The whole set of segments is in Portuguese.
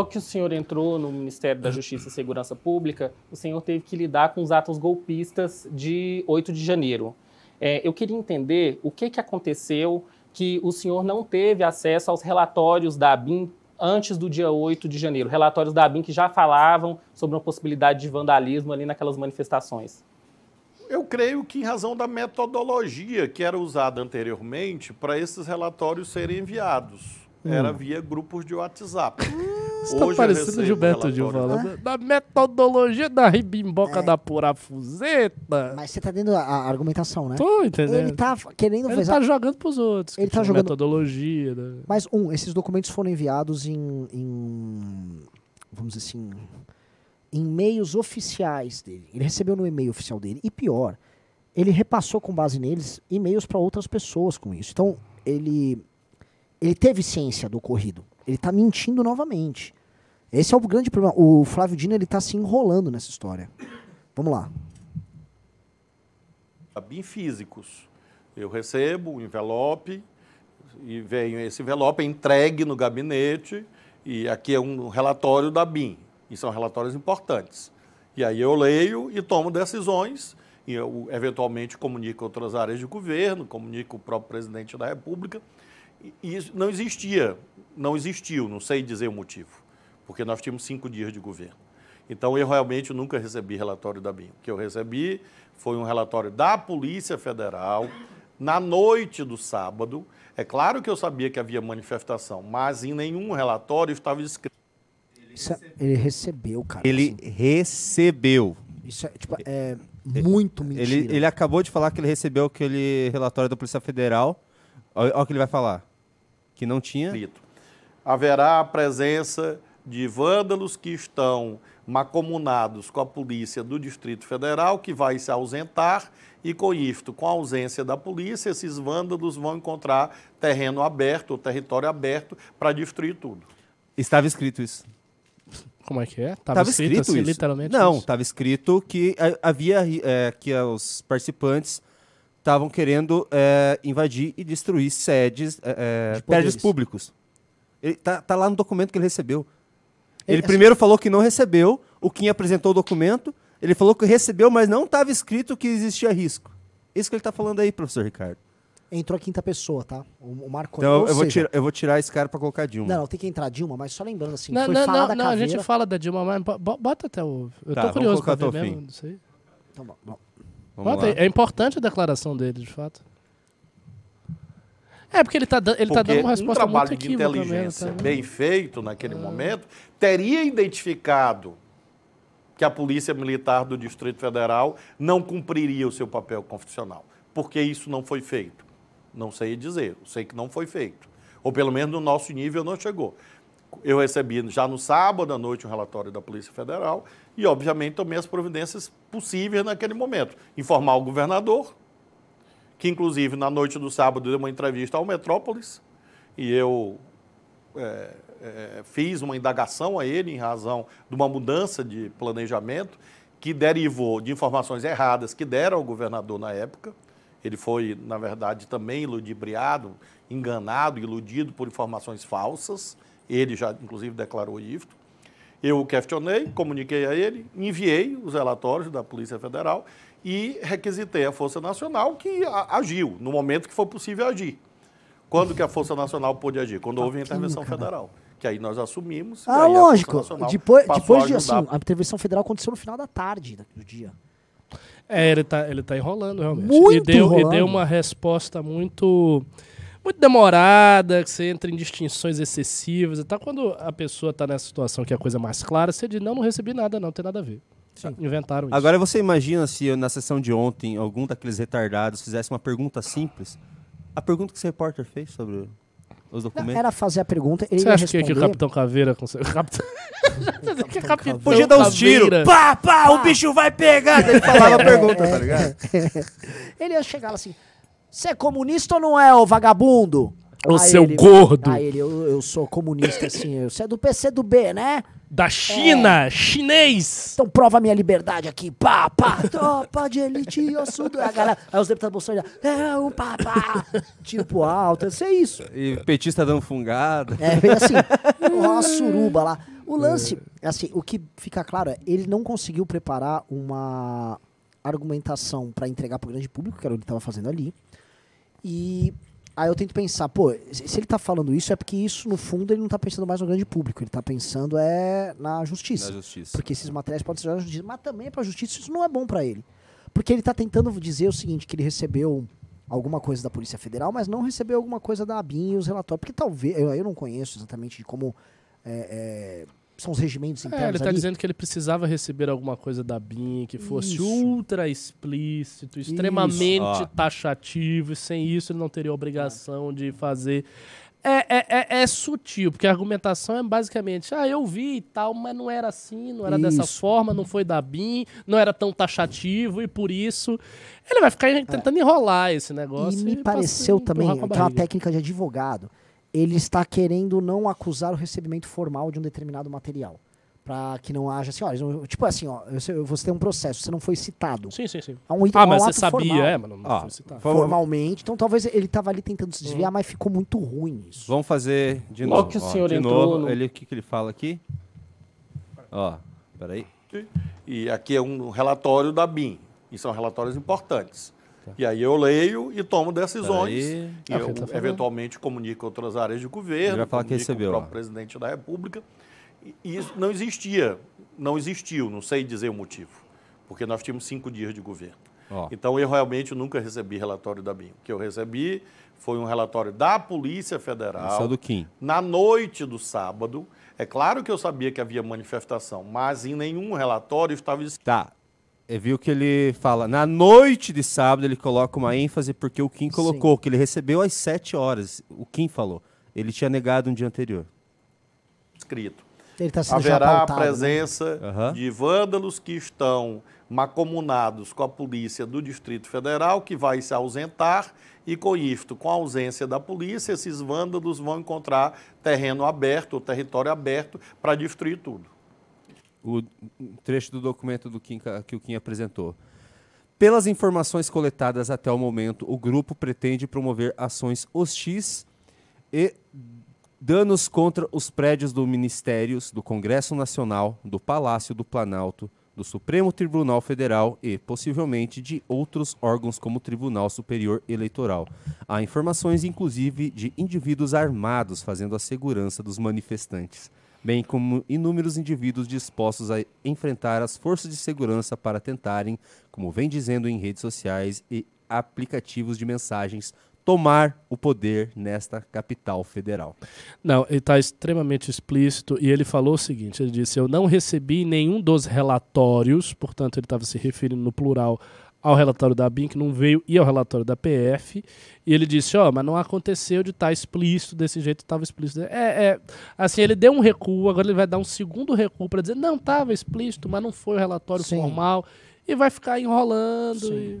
Logo que o senhor entrou no Ministério da Justiça e Segurança Pública, o senhor teve que lidar com os atos golpistas de 8 de janeiro. É, eu queria entender o que, que aconteceu que o senhor não teve acesso aos relatórios da ABIN antes do dia 8 de janeiro, relatórios da ABIN que já falavam sobre uma possibilidade de vandalismo ali naquelas manifestações. Eu creio que em razão da metodologia que era usada anteriormente para esses relatórios serem enviados era hum. via grupos de WhatsApp. Está hum, Hoje parecendo Gilberto Gil falando. Da metodologia da ribimboca é. da purafuzeta. Mas você está dando a, argumentação, né? Tô entendendo. Ele está querendo Ele está jogando para os outros. Ele está jogando. Metodologia. Né? Mas, um, esses documentos foram enviados em. em vamos dizer assim. Em e-mails oficiais dele. Ele recebeu no e-mail oficial dele. E pior, ele repassou com base neles e-mails para outras pessoas com isso. Então, ele ele teve ciência do ocorrido. Ele está mentindo novamente. Esse é o grande problema. O Flávio Dino ele está se enrolando nessa história. Vamos lá. Tá bem físicos. Eu recebo um envelope e venho esse envelope é entregue no gabinete e aqui é um relatório da BIM. E são relatórios importantes. E aí eu leio e tomo decisões e eu eventualmente comunico outras áreas de governo, comunico o próprio presidente da República e isso não existia, não existiu, não sei dizer o motivo, porque nós tínhamos cinco dias de governo. Então, eu realmente nunca recebi relatório da BIM. O que eu recebi foi um relatório da Polícia Federal na noite do sábado. É claro que eu sabia que havia manifestação, mas em nenhum relatório estava escrito. Ele recebeu, cara. Ele assim. recebeu. Isso é, tipo, é muito mentira. Ele, ele acabou de falar que ele recebeu aquele relatório da Polícia Federal. Olha o que ele vai falar que não tinha. Haverá a presença de vândalos que estão macomunados com a polícia do Distrito Federal, que vai se ausentar, e com isto, com a ausência da polícia, esses vândalos vão encontrar terreno aberto, território aberto, para destruir tudo. Estava escrito isso. Como é que é? Estava escrito, escrito assim, isso. literalmente? Não, estava escrito que eh, havia é, que os participantes estavam querendo é, invadir e destruir sedes, é, de prédios públicos. Ele tá, tá, lá no documento que ele recebeu. Ele, é primeiro falou que não recebeu, o Kim apresentou o documento, ele falou que recebeu, mas não estava escrito que existia risco. Isso que ele está falando aí, professor Ricardo. Entrou a quinta pessoa, tá? O, o Marco Então eu, seja... vou tirar, eu vou tirar esse cara para colocar Dilma. Não, não, tem que entrar Dilma, mas só lembrando assim, não, foi não, falar não, da não, caveira... a gente fala da Dilma, mas bota até o... Eu tá, tô curioso pra ver mesmo, não sei. Então, bom. bom. Vamos é, é importante a declaração dele, de fato. É, porque ele está ele tá porque tá dando uma resposta um trabalho de tá inteligência tá? bem feito naquele ah. momento teria identificado que a Polícia Militar do Distrito Federal não cumpriria o seu papel constitucional. Porque isso não foi feito. Não sei dizer, sei que não foi feito. Ou pelo menos no nosso nível não chegou eu recebi já no sábado à noite o relatório da Polícia Federal e, obviamente, tomei as providências possíveis naquele momento. Informar o governador, que, inclusive, na noite do sábado deu uma entrevista ao Metrópolis e eu é, é, fiz uma indagação a ele em razão de uma mudança de planejamento que derivou de informações erradas que deram ao governador na época. Ele foi, na verdade, também ludibriado, enganado, iludido por informações falsas ele já, inclusive, declarou dívido. Eu o questionei, comuniquei a ele, enviei os relatórios da Polícia Federal e requisitei a Força Nacional que agiu no momento que for possível agir. Quando que a Força Nacional pôde agir? Quando houve a intervenção federal. Que aí nós assumimos. Ah, lógico. Depois, depois de assim, a intervenção federal aconteceu no final da tarde do dia. É, ele está ele tá enrolando realmente. Muito e deu, enrolando. e deu uma resposta muito muito demorada, que você entra em distinções excessivas e tal. Quando a pessoa está nessa situação que é a coisa mais clara, você diz, não, não recebi nada, não, não tem nada a ver. Sim. Inventaram isso. Agora você imagina se na sessão de ontem algum daqueles retardados fizesse uma pergunta simples. A pergunta que esse repórter fez sobre os documentos. Não, era fazer a pergunta, ele Você acha responder... É que, o Capitão Caveira consegue... Capitão... Capitão é Capitão Podia dar uns tiros. Pá, pá, o bicho vai pegar. Ele falava a é. pergunta, tá ligado? ele ia chegar assim... Você é comunista ou não é, ô vagabundo? O seu ele, gordo! Aí ele, eu, eu sou comunista, assim. Você é do PC do B, né? Da China, é. chinês. Então prova minha liberdade aqui, pá, pá, tropa de elite, eu sou do... A galera, aí os deputados bolsonaristas, é o pá, pá, tipo alto, isso é isso. E petista dando fungada. É, vem assim, uma suruba lá. O lance, é. assim, o que fica claro é, ele não conseguiu preparar uma argumentação para entregar pro grande público, que era o que ele tava fazendo ali. E aí eu tento pensar, pô, se ele está falando isso é porque isso, no fundo, ele não está pensando mais no grande público, ele está pensando é na justiça. Na justiça. Porque esses materiais podem ser na justiça, mas também é para a justiça isso não é bom para ele. Porque ele está tentando dizer o seguinte, que ele recebeu alguma coisa da Polícia Federal, mas não recebeu alguma coisa da ABIN e os relatórios. Porque talvez, eu, eu não conheço exatamente como é, é, são os regimentos é, internos. É, ele está dizendo que ele precisava receber alguma coisa da BIM que fosse isso. ultra explícito, extremamente ah. taxativo, e sem isso ele não teria obrigação de fazer. É, é, é, é, sutil, porque a argumentação é basicamente, ah, eu vi e tal, mas não era assim, não era isso. dessa forma, não foi da BIM, não era tão taxativo, e por isso ele vai ficar é. tentando enrolar esse negócio. E me e pareceu também, que é uma técnica de advogado ele está querendo não acusar o recebimento formal de um determinado material. Para que não haja assim, ó, tipo assim, ó, você tem um processo, você não foi citado. Sim, sim, sim. Há um item, ah, mas um você sabia, formal. é, mas não, não ah, foi citado. Formalmente, então talvez ele estava ali tentando se desviar, hum. mas ficou muito ruim isso. Vamos fazer de Logo novo. que o ó, senhor ó, entrou. Novo, no... ele, o que, que ele fala aqui? Ó, peraí. E aqui é um relatório da BIM, e são relatórios importantes. Tá. E aí eu leio e tomo decisões. Aí, e ah, eu, tá eventualmente, comunico outras áreas de governo. Ele falar que recebeu. O próprio presidente da República. E isso não existia, não existiu, não sei dizer o motivo, porque nós tínhamos cinco dias de governo. Então eu realmente nunca recebi relatório da BIM. O que eu recebi foi um relatório da Polícia Federal. É do Kim. Na noite do sábado. É claro que eu sabia que havia manifestação, mas em nenhum relatório estava. Tá, é, viu que ele fala, na noite de sábado ele coloca uma ênfase porque o Kim colocou Sim. que ele recebeu às 7 horas. O Kim falou. Ele tinha negado no dia anterior. Escrito. Ele tá sendo Haverá apontado, a né? presença né? de vândalos que estão macomunados com a polícia do Distrito Federal, que vai se ausentar, e com isto, com a ausência da polícia, esses vândalos vão encontrar terreno aberto, território aberto, para destruir tudo o trecho do documento do Kim, que o Kim apresentou. Pelas informações coletadas até o momento, o grupo pretende promover ações hostis e danos contra os prédios do Ministérios, do Congresso Nacional, do Palácio do Planalto, do Supremo Tribunal Federal e, possivelmente, de outros órgãos como o Tribunal Superior Eleitoral. Há informações, inclusive, de indivíduos armados fazendo a segurança dos manifestantes bem como inúmeros indivíduos dispostos a enfrentar as forças de segurança para tentarem, como vem dizendo em redes sociais e aplicativos de mensagens, tomar o poder nesta capital federal. Não, ele está extremamente explícito e ele falou o seguinte: ele disse, eu não recebi nenhum dos relatórios, portanto, ele estava se referindo no plural ao relatório da BIM, que não veio, e ao relatório da PF. E ele disse, ó, oh, mas não aconteceu de estar tá explícito desse jeito, estava explícito. É, é, assim, ele deu um recuo, agora ele vai dar um segundo recuo para dizer, não, estava explícito, mas não foi o relatório Sim. formal. E vai ficar enrolando. E...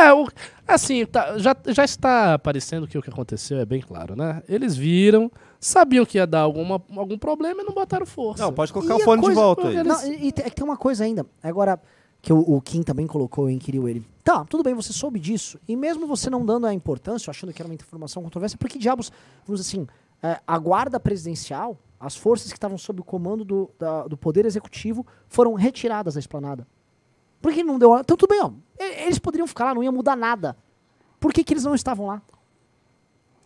É, o, assim, tá, já, já está aparecendo que o que aconteceu é bem claro, né? Eles viram, sabiam que ia dar alguma, algum problema e não botaram força. Não, pode colocar e o fone de volta aí. Eles... Não, e, é e tem uma coisa ainda. Agora que o, o Kim também colocou e inquiriu ele. Tá, tudo bem, você soube disso. E mesmo você não dando a importância, achando que era uma informação controversa, por que diabos, vamos dizer assim, é, a guarda presidencial, as forças que estavam sob o comando do, da, do Poder Executivo, foram retiradas da esplanada? Por que não deu. Então, tudo bem, ó. Eles poderiam ficar lá, não ia mudar nada. Por que, que eles não estavam lá?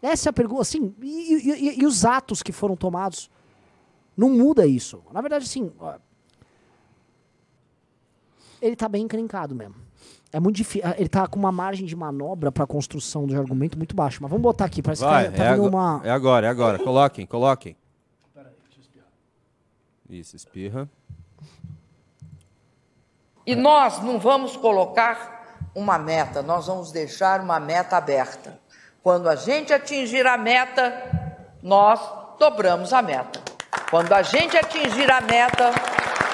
Essa é a pergunta. Assim, e, e, e, e os atos que foram tomados? Não muda isso. Na verdade, assim, ele tá bem encrencado mesmo. É muito difícil. Ah, ele tá com uma margem de manobra para construção do argumento muito baixa. Mas vamos botar aqui, parece Vai, que tá, é uma. É agora, é agora. Coloquem, coloquem. deixa eu espirrar. Isso, espirra. E nós não vamos colocar uma meta, nós vamos deixar uma meta aberta. Quando a gente atingir a meta, nós dobramos a meta. Quando a gente atingir a meta,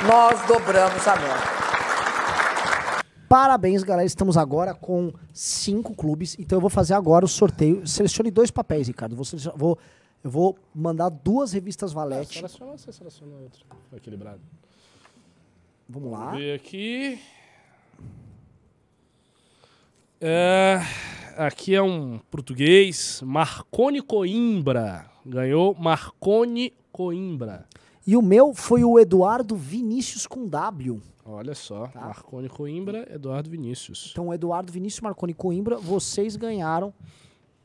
nós dobramos a meta. Parabéns, galera. Estamos agora com cinco clubes. Então eu vou fazer agora o sorteio. Selecione dois papéis, Ricardo. Vou, vou eu vou mandar duas revistas Valete. Ah, seleciona você, seleciona outro. Equilibrado. Vamos lá. Vamos ver aqui. É, aqui é um português. Marconi Coimbra. Ganhou Marconi Coimbra. E o meu foi o Eduardo Vinícius com W. Olha só, tá? Marconi Coimbra, Eduardo Vinícius. Então, Eduardo Vinícius, Marconi Coimbra, vocês ganharam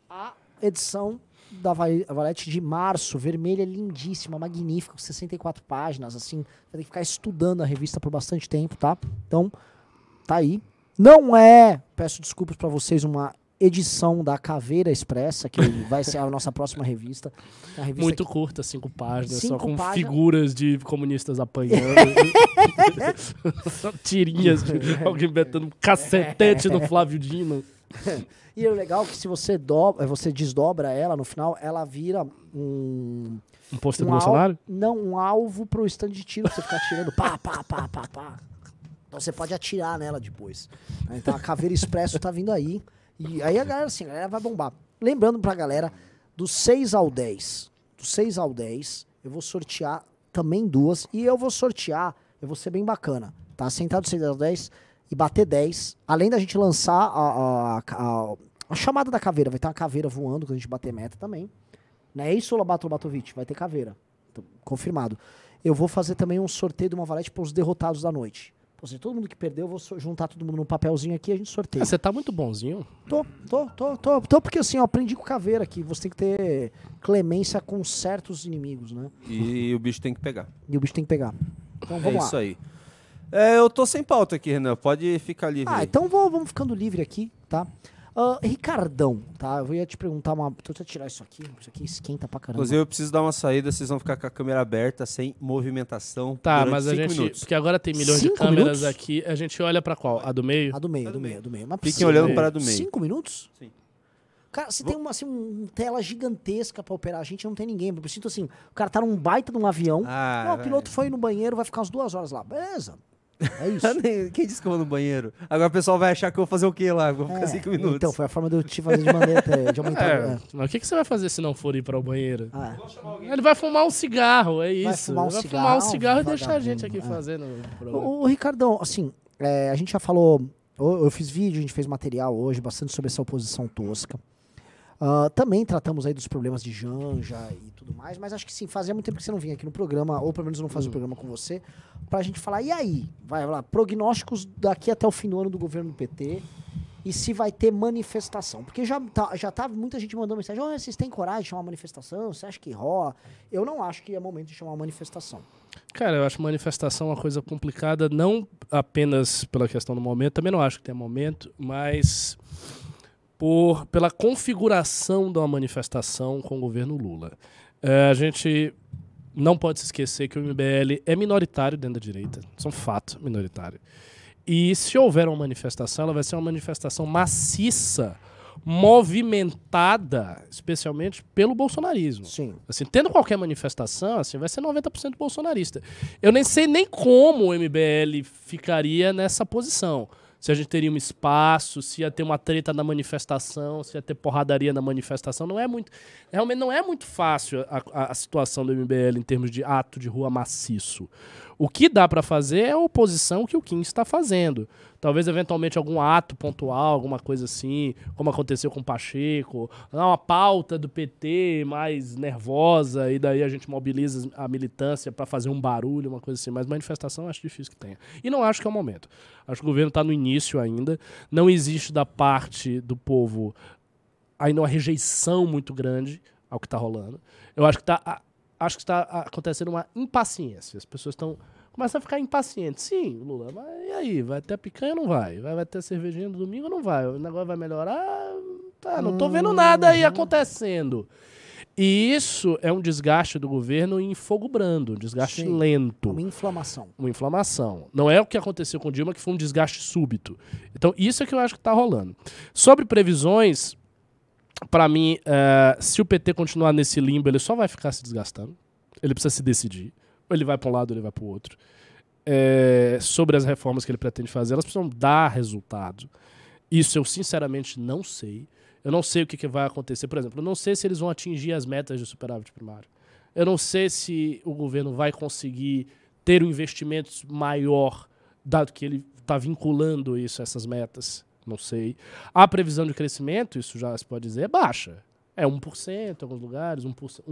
a edição da Valete de março, vermelha, lindíssima, magnífica, com 64 páginas, assim. Vai ter que ficar estudando a revista por bastante tempo, tá? Então, tá aí. Não é, peço desculpas para vocês, uma edição da Caveira Expressa, que vai ser a nossa próxima revista. É revista Muito que... curta, cinco páginas, cinco só com páginas... figuras de comunistas apanhando. tirinhas de alguém metendo um cacetete no Flávio Dino. e o é legal é que se você, dobra, eh, você desdobra ela no final, ela vira um. Um pôster um do Bolsonaro? Não, um alvo pro stand de tiro pra você ficar atirando Pá, pá, pá, pá, pá. Então você pode atirar nela depois. Então a Caveira Expresso tá vindo aí. E aí a galera, assim, a galera vai bombar. Lembrando pra galera, do 6 ao 10, do 6 ao 10, eu vou sortear também duas. E eu vou sortear, eu vou ser bem bacana, tá? Sentar do 6 ao 10 e bater 10. Além da gente lançar a, a, a, a chamada da caveira, vai ter uma caveira voando quando a gente bater meta também. Não né? é isso, Lobato Lobatovic? Vai ter caveira. confirmado. Eu vou fazer também um sorteio de uma valete para os derrotados da noite. Ou tipo seja, assim, todo mundo que perdeu, eu vou juntar todo mundo num papelzinho aqui e a gente sorteia. Ah, você tá muito bonzinho. Tô, tô, tô, tô, tô, porque assim, eu aprendi com caveira aqui. Você tem que ter clemência com certos inimigos, né? E, o bicho tem que pegar. E o bicho tem que pegar. Então vamos é lá. É isso aí. É, eu tô sem pauta aqui, Renan. Pode ficar livre. Ah, aí. então vou, vamos ficando livre aqui, tá? Ricardão, tá? Eu ia te perguntar uma. Deixa eu tirar isso aqui. Isso aqui esquenta pra caramba. Inclusive, eu preciso dar uma saída, vocês vão ficar com a câmera aberta, sem movimentação. Tá, mas a gente. Minutos. Porque agora tem milhões cinco de câmeras minutos? aqui. A gente olha pra qual? A do meio? A do meio, a do, do meio, meio, do meio. Mas Fiquem olhando meio. para a do meio. Cinco minutos? Sim. Cara, você Vou... tem uma assim, um tela gigantesca pra operar. A gente não tem ninguém. Eu sinto assim, o cara tá num baita de um avião. Ah, não, o piloto é. foi no banheiro, vai ficar umas duas horas lá. Beleza, é isso. Quem disse que eu vou no banheiro? Agora o pessoal vai achar que eu vou fazer o quê lá? Vou ficar 5 é, minutos. Então, foi a forma de eu te fazer de maneta é, de aumentar. É, é. Mas o que, que você vai fazer se não for ir para o banheiro? Ah. Ele vai fumar um cigarro, é vai isso. Fumar um Ele vai cigarro, fumar um cigarro, e deixar a gente aqui é. fazendo. O, o, Ricardão, assim, a gente já falou. Eu, eu fiz vídeo, a gente fez material hoje bastante sobre essa oposição tosca. Uh, também tratamos aí dos problemas de Janja e tudo mais, mas acho que sim, fazia muito tempo que você não vinha aqui no programa, ou pelo menos não fazia o hum. programa com você, pra gente falar, e aí? Vai lá, prognósticos daqui até o fim do ano do governo do PT e se vai ter manifestação. Porque já tá, já tá muita gente mandando mensagem: oh, vocês têm coragem de chamar manifestação? Você acha que rola? Eu não acho que é momento de chamar manifestação. Cara, eu acho manifestação uma coisa complicada, não apenas pela questão do momento, também não acho que tem momento, mas por, pela configuração de uma manifestação com o governo Lula. É, a gente não pode se esquecer que o MBL é minoritário dentro da direita, isso é um fato minoritário. E se houver uma manifestação, ela vai ser uma manifestação maciça, movimentada, especialmente pelo bolsonarismo. Sim. Assim, tendo qualquer manifestação, assim, vai ser 90% bolsonarista. Eu nem sei nem como o MBL ficaria nessa posição se a gente teria um espaço, se ia ter uma treta na manifestação, se ia ter porradaria na manifestação. Não é muito. Realmente não é muito fácil a, a, a situação do MBL em termos de ato de rua maciço. O que dá para fazer é a oposição que o Kim está fazendo. Talvez, eventualmente, algum ato pontual, alguma coisa assim, como aconteceu com o Pacheco, uma pauta do PT mais nervosa, e daí a gente mobiliza a militância para fazer um barulho, uma coisa assim. Mas manifestação acho difícil que tenha. E não acho que é o momento. Acho que o governo está no início ainda. Não existe da parte do povo ainda uma rejeição muito grande ao que está rolando. Eu acho que está acho que está acontecendo uma impaciência. As pessoas estão começam a ficar impacientes. Sim, Lula, mas e aí? Vai ter picanha ou não vai? vai? Vai ter cervejinha no domingo ou não vai? O negócio vai melhorar? Tá, não estou vendo hum, nada aí uhum. acontecendo. E isso é um desgaste do governo em fogo brando, um desgaste Sim. lento. Uma inflamação. Uma inflamação. Não é o que aconteceu com Dilma, que foi um desgaste súbito. Então, isso é que eu acho que está rolando. Sobre previsões, para mim, eh, se o PT continuar nesse limbo, ele só vai ficar se desgastando. Ele precisa se decidir. Ou ele vai para um lado, ou ele vai para o outro. É, sobre as reformas que ele pretende fazer, elas precisam dar resultado. Isso eu sinceramente não sei. Eu não sei o que, que vai acontecer. Por exemplo, eu não sei se eles vão atingir as metas de superávit primário. Eu não sei se o governo vai conseguir ter um investimento maior, dado que ele está vinculando isso a essas metas não sei. A previsão de crescimento, isso já se pode dizer, é baixa. É 1% em alguns lugares, 1,2%,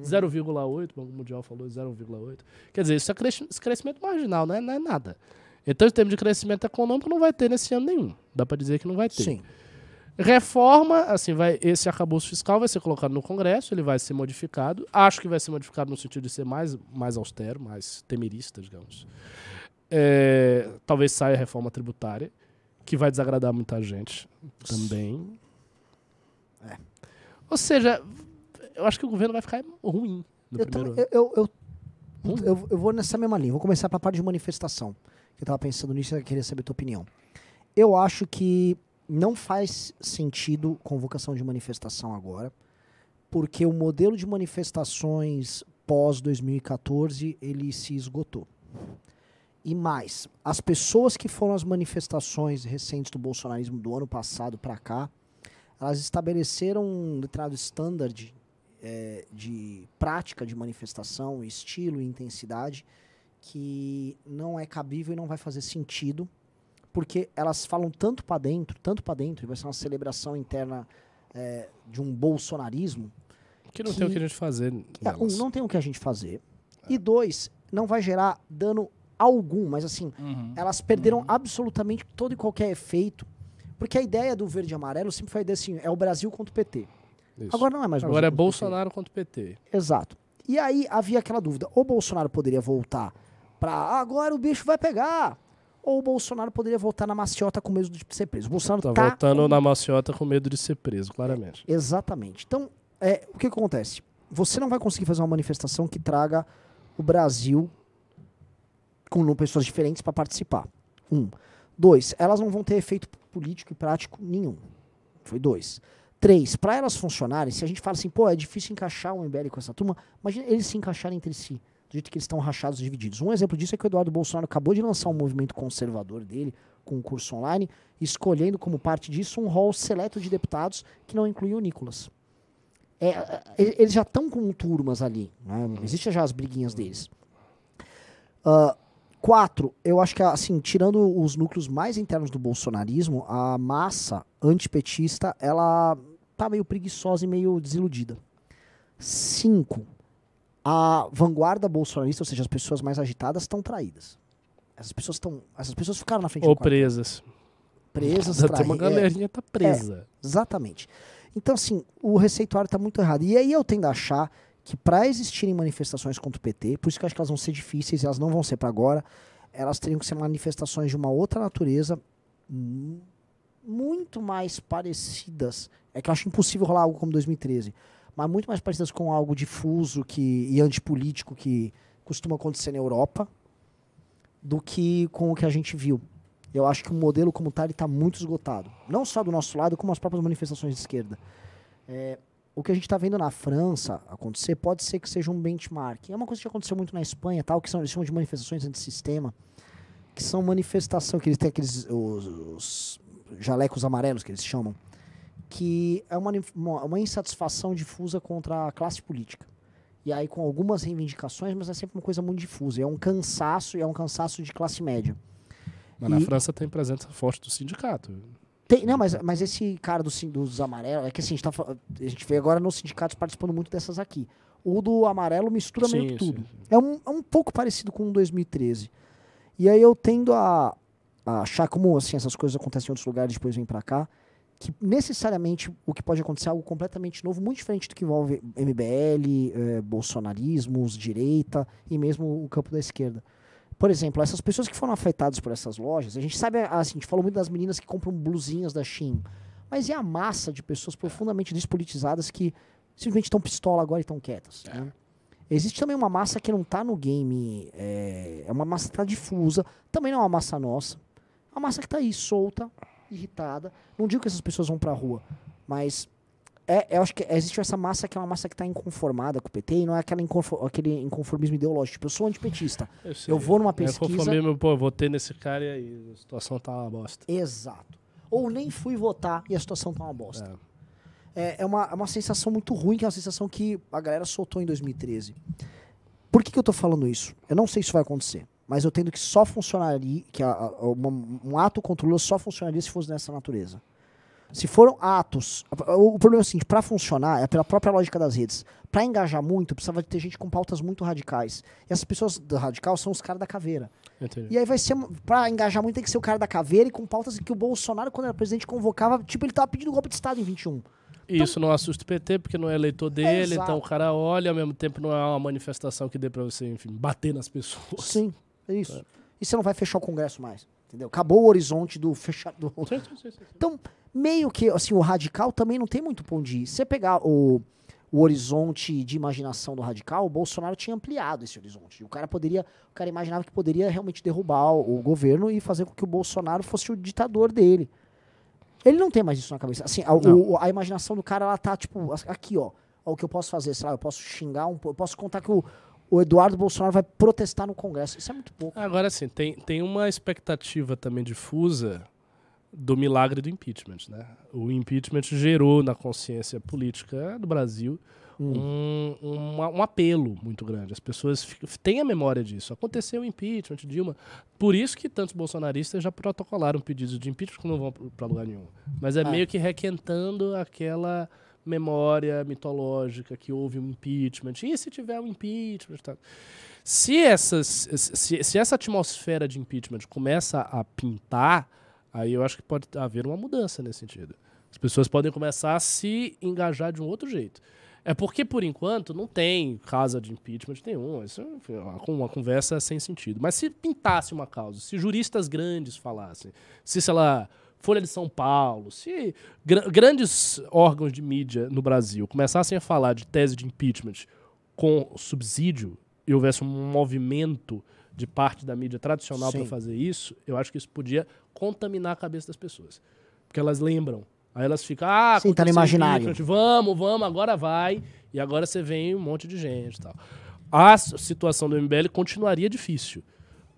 0,8%, uhum. o Banco Mundial falou 0,8%. Quer dizer, isso é crescimento marginal, é, não é nada. Então, em termos de crescimento econômico, não vai ter nesse ano nenhum. Dá para dizer que não vai ter. Sim. Reforma, assim, vai, esse arcabouço fiscal vai ser colocado no Congresso, ele vai ser modificado. Acho que vai ser modificado no sentido de ser mais, mais austero, mais temerista, digamos. É, talvez saia a reforma tributária que vai desagradar muita gente também. É. Ou seja, eu acho que o governo vai ficar ruim no eu primeiro tam, eu, eu, eu, hum? eu, eu, vou nessa mesma linha. Vou começar pela parte de manifestação. Eu estava pensando nisso e queria saber a tua opinião. Eu acho que não faz sentido convocação de manifestação agora, porque o modelo de manifestações pós 2014 ele se esgotou. E mais, as pessoas que foram às manifestações recentes do bolsonarismo do ano passado para cá, elas estabeleceram um determinado standard de, é, de prática de manifestação, estilo e intensidade que não é cabível e não vai fazer sentido, porque elas falam tanto para dentro, tanto para dentro, e vai ser uma celebração interna é, de um bolsonarismo. Que não que, tem o que a gente fazer. É, um, não tem o que a gente fazer. E dois, não vai gerar dano algum, mas assim, uhum. elas perderam uhum. absolutamente todo e qualquer efeito. Porque a ideia do verde e amarelo sempre foi a ideia assim: é o Brasil contra o PT. Isso. Agora não é mais Agora é contra Bolsonaro PT. contra o PT. Exato. E aí havia aquela dúvida: o Bolsonaro poderia voltar para ah, agora o bicho vai pegar. Ou o Bolsonaro poderia voltar na maciota com medo de ser preso. O Bolsonaro tá, tá voltando com... na maciota com medo de ser preso, claramente. exatamente. Então, é, o que acontece? Você não vai conseguir fazer uma manifestação que traga o Brasil com pessoas diferentes para participar. Um. Dois, elas não vão ter efeito político e prático nenhum. Foi dois. Três, para elas funcionarem, se a gente fala assim, pô, é difícil encaixar um MBL com essa turma, imagina eles se encaixarem entre si, do jeito que eles estão rachados e divididos. Um exemplo disso é que o Eduardo Bolsonaro acabou de lançar um movimento conservador dele, com um curso online, escolhendo como parte disso um rol seleto de deputados que não incluiu o Nicolas. É, é, é eles já estão com turmas ali, né? existem já as briguinhas deles. Uh, Quatro, eu acho que, assim, tirando os núcleos mais internos do bolsonarismo, a massa antipetista, ela tá meio preguiçosa e meio desiludida. Cinco, a vanguarda bolsonarista, ou seja, as pessoas mais agitadas, estão traídas. Essas pessoas estão. Essas pessoas ficaram na frente Ou presas. Presas, traídas. Uma galerinha tá é, presa. É, exatamente. Então, assim, o receituário está muito errado. E aí eu tendo a achar que para existirem manifestações contra o PT, por isso que eu acho que elas vão ser difíceis, elas não vão ser para agora, elas teriam que ser manifestações de uma outra natureza muito mais parecidas. É que eu acho impossível rolar algo como 2013, mas muito mais parecidas com algo difuso que, e antipolítico que costuma acontecer na Europa do que com o que a gente viu. Eu acho que o modelo como tal está muito esgotado. Não só do nosso lado, como as próprias manifestações de esquerda. É, o que a gente está vendo na França acontecer pode ser que seja um benchmark. É uma coisa que aconteceu muito na Espanha, tal, que são, eles chamam de manifestações sistema que são manifestação, que eles têm aqueles os, os jalecos amarelos que eles chamam, que é uma, uma, uma insatisfação difusa contra a classe política. E aí com algumas reivindicações, mas é sempre uma coisa muito difusa. É um cansaço, e é um cansaço de classe média. Mas e, na França tem presença forte do sindicato. Tem, não, mas, mas esse cara do, dos amarelos, é que assim, a gente, tá, a gente vê agora nos sindicatos participando muito dessas aqui. O do amarelo mistura sim, meio que tudo. É, um, é um pouco parecido com o 2013. E aí eu tendo a, a achar como assim, essas coisas acontecem em outros lugares depois vem para cá, que necessariamente o que pode acontecer é algo completamente novo, muito diferente do que envolve MBL, eh, bolsonarismos, direita e mesmo o campo da esquerda. Por exemplo, essas pessoas que foram afetadas por essas lojas, a gente sabe, ah, assim, a gente falou muito das meninas que compram blusinhas da Shein, mas é a massa de pessoas profundamente despolitizadas que simplesmente estão pistola agora e estão quietas. É. Né? Existe também uma massa que não está no game, é, é uma massa que está difusa, também não é uma massa nossa. É uma massa que está aí solta, irritada. Não digo que essas pessoas vão para a rua, mas é, eu acho que existe essa massa que é uma massa que está inconformada com o PT e não é aquela inconform, aquele inconformismo ideológico. Tipo, eu sou antipetista. Eu, eu vou numa é pesquisa. É conformismo, pô, votei nesse cara e aí a situação tá uma bosta. Exato. Ou nem fui votar e a situação tá uma bosta. É, é, é uma, é uma sensação muito ruim, que é uma sensação que a galera soltou em 2013. Por que, que eu estou falando isso? Eu não sei se isso vai acontecer, mas eu tendo que só funcionaria, que a, a, uma, um ato contra o Lula só funcionaria se fosse nessa natureza. Se foram atos. O problema é o seguinte: para funcionar, é pela própria lógica das redes. Para engajar muito, precisava de ter gente com pautas muito radicais. E essas pessoas do radical são os caras da caveira. Entendi. E aí vai ser. Para engajar muito, tem que ser o cara da caveira e com pautas que o Bolsonaro, quando era presidente, convocava. Tipo, ele tava pedindo golpe de Estado em 21. E então, isso não assusta o PT, porque não é eleitor é, dele, é então o cara olha, ao mesmo tempo não é uma manifestação que dê para você, enfim, bater nas pessoas. Sim, é isso. É. E você não vai fechar o Congresso mais, entendeu? Acabou o horizonte do sim. Então, meio que assim, o radical também não tem muito ponto de ir. Você pegar o, o horizonte de imaginação do radical, o Bolsonaro tinha ampliado esse horizonte. O cara poderia, o cara imaginava que poderia realmente derrubar o, o governo e fazer com que o Bolsonaro fosse o ditador dele. Ele não tem mais isso na cabeça. Assim, a, o, a imaginação do cara ela tá tipo aqui, ó. ó. O que eu posso fazer, sei lá, eu posso xingar um, eu posso contar que o o Eduardo Bolsonaro vai protestar no Congresso. Isso é muito pouco. Agora sim, tem, tem uma expectativa também difusa do milagre do impeachment. Né? O impeachment gerou na consciência política do Brasil hum. um, um, um, apelo muito grande. As pessoas têm a memória disso. Aconteceu o impeachment, Dilma. Por isso que tantos bolsonaristas já protocolaram pedidos de impeachment que não vão para lugar nenhum. Mas é ah. meio que requentando aquela memória mitológica que houve um impeachment. E se tiver um impeachment? Tá? Se, essas, se, se essa atmosfera de impeachment começa a pintar Aí eu acho que pode haver uma mudança nesse sentido. As pessoas podem começar a se engajar de um outro jeito. É porque, por enquanto, não tem casa de impeachment nenhum. Isso é uma conversa sem sentido. Mas se pintasse uma causa, se juristas grandes falassem, se, sei lá, Folha de São Paulo, se gr grandes órgãos de mídia no Brasil começassem a falar de tese de impeachment com subsídio e houvesse um movimento de parte da mídia tradicional para fazer isso, eu acho que isso podia contaminar a cabeça das pessoas. Porque elas lembram. Aí elas ficam, ah, Sim, tá no imaginário. vamos, vamos, agora vai. E agora você vem um monte de gente tal. A situação do MBL continuaria difícil.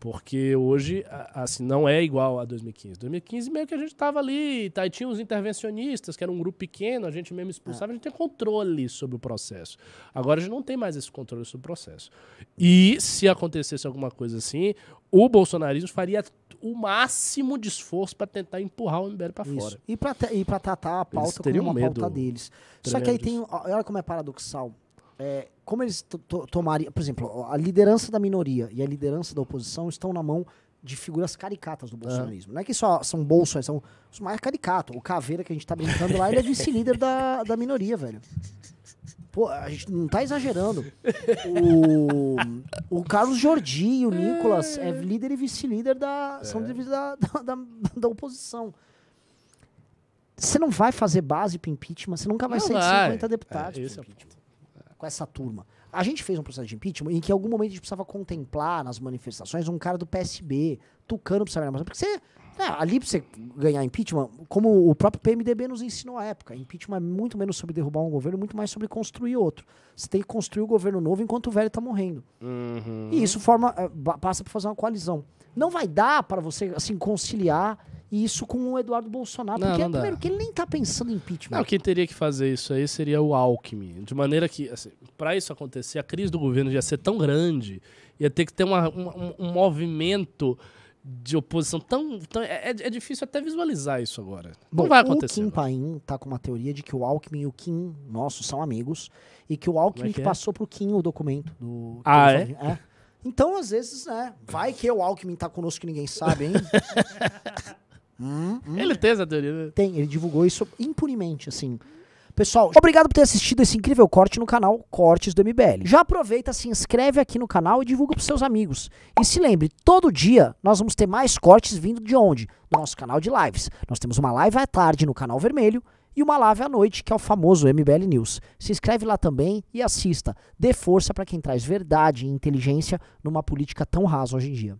Porque hoje, assim, não é igual a 2015. 2015 meio que a gente tava ali, tá, e tinha os intervencionistas, que era um grupo pequeno, a gente mesmo expulsava, a gente tem controle sobre o processo. Agora a gente não tem mais esse controle sobre o processo. E se acontecesse alguma coisa assim, o bolsonarismo faria o máximo de esforço para tentar empurrar o MBL para fora. E para e para tratar a pauta como uma medo pauta deles. Só que aí tem. Olha como é paradoxal. É, como eles tomariam. Por exemplo, a liderança da minoria e a liderança da oposição estão na mão de figuras caricatas do bolsonarismo. É. Não é que só são bolsões, são os mais caricatos. O Caveira, que a gente tá brincando lá, ele é vice-líder da, da minoria, velho. Pô, a gente não tá exagerando. O, o Carlos Jordi e o Nicolas é líder e vice-líder da. São é. líderes da, da, da, da oposição. Você não vai fazer base para impeachment, você nunca vai não sair de 50 deputados. É, é com essa turma. A gente fez um processo de impeachment em que em algum momento a gente precisava contemplar nas manifestações um cara do PSB, Tucano precisava ir porque você é, ali pra você ganhar impeachment, como o próprio PMDB nos ensinou à época, impeachment é muito menos sobre derrubar um governo, muito mais sobre construir outro. Você tem que construir o um governo novo enquanto o velho tá morrendo. Uhum. E isso forma, eh, passa por fazer uma coalizão. Não vai dar para você, assim, conciliar isso com o Eduardo Bolsonaro, não, porque não é primeiro que ele nem tá pensando em impeachment. Não, quem teria que fazer isso aí seria o Alckmin. De maneira que, assim, para isso acontecer, a crise do governo ia ser tão grande, ia ter que ter uma, um, um movimento de oposição tão. tão é, é, é, difícil até visualizar isso agora. Bom, vai acontecer. O Kim agora. Paim tá com uma teoria de que o Alckmin e o Kim, nossos, são amigos. E que o Alckmin é que, é? passou pro Kim o documento do. Ah, é? é? Então, às vezes, né? Vai que o Alckmin tá conosco que ninguém sabe, hein? hum, hum. Ele tem essa teoria, né? Tem, ele divulgou isso impunemente, assim. Pessoal, obrigado por ter assistido esse incrível corte no canal Cortes do MBL. Já aproveita, se inscreve aqui no canal e divulga para seus amigos. E se lembre, todo dia nós vamos ter mais cortes vindo de onde? Do nosso canal de lives. Nós temos uma live à tarde no canal vermelho e uma live à noite, que é o famoso MBL News. Se inscreve lá também e assista. Dê força para quem traz verdade e inteligência numa política tão rasa hoje em dia.